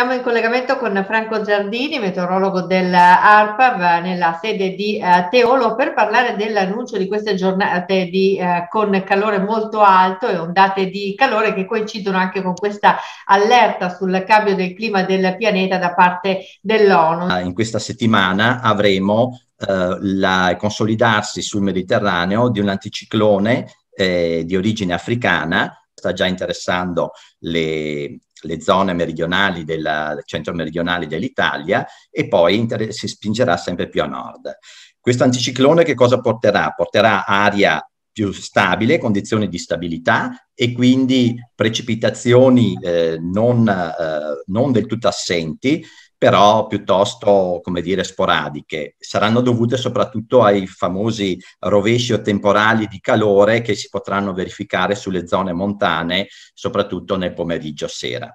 Siamo in collegamento con Franco Giardini, meteorologo dell'ARPAV eh, nella sede di eh, Teolo per parlare dell'annuncio di queste giornate di, eh, con calore molto alto e ondate di calore che coincidono anche con questa allerta sul cambio del clima del pianeta da parte dell'ONU. Ah, in questa settimana avremo eh, il la, consolidarsi sul Mediterraneo di un anticiclone eh, di origine africana sta già interessando le, le zone meridionali del centro meridionale dell'Italia e poi inter- si spingerà sempre più a nord. Questo anticiclone che cosa porterà? Porterà aria più stabile, condizioni di stabilità e quindi precipitazioni eh, non, eh, non del tutto assenti, però piuttosto, come dire, sporadiche. Saranno dovute soprattutto ai famosi rovesci o temporali di calore che si potranno verificare sulle zone montane, soprattutto nel pomeriggio sera.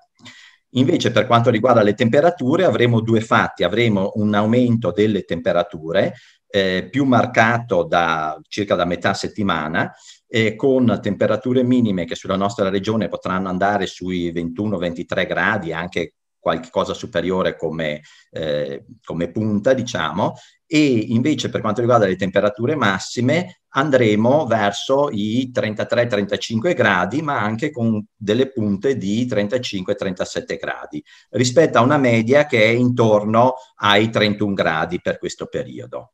Invece per quanto riguarda le temperature avremo due fatti, avremo un aumento delle temperature eh, più marcato da circa da metà settimana eh, con temperature minime che sulla nostra regione potranno andare sui 21-23 gradi, anche qualcosa superiore come, eh, come punta, diciamo, e invece per quanto riguarda le temperature massime andremo verso i 33-35 gradi, ma anche con delle punte di 35-37 gradi, rispetto a una media che è intorno ai 31 gradi per questo periodo.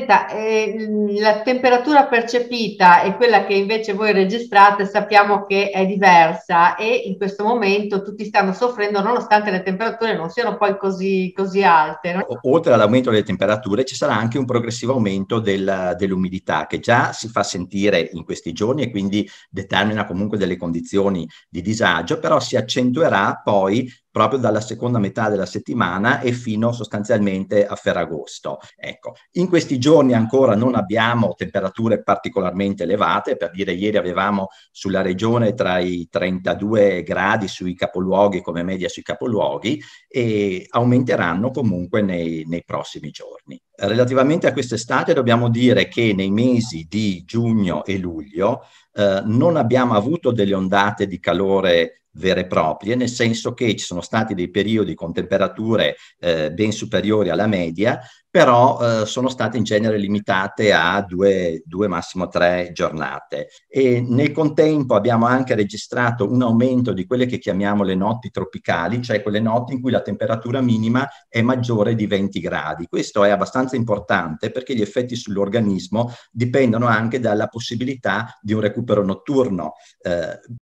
Senta, eh, la temperatura percepita e quella che invece voi registrate sappiamo che è diversa e in questo momento tutti stanno soffrendo nonostante le temperature non siano poi così, così alte. No? Oltre all'aumento delle temperature ci sarà anche un progressivo aumento del, dell'umidità che già si fa sentire in questi giorni e quindi determina comunque delle condizioni di disagio, però si accentuerà poi proprio dalla seconda metà della settimana e fino sostanzialmente a Ferragosto. Ecco, in questi giorni ancora non abbiamo temperature particolarmente elevate, per dire ieri avevamo sulla regione tra i 32 gradi sui capoluoghi come media sui capoluoghi e aumenteranno comunque nei, nei prossimi giorni. Relativamente a quest'estate dobbiamo dire che nei mesi di giugno e luglio eh, non abbiamo avuto delle ondate di calore vere e proprie, nel senso che ci sono stati dei periodi con temperature eh, ben superiori alla media, però eh, sono state in genere limitate a due, due, massimo tre giornate. E nel contempo abbiamo anche registrato un aumento di quelle che chiamiamo le notti tropicali, cioè quelle notti in cui la temperatura minima è maggiore di 20 gradi. Questo è abbastanza importante perché gli effetti sull'organismo dipendono anche dalla possibilità di un recupero notturno. Eh,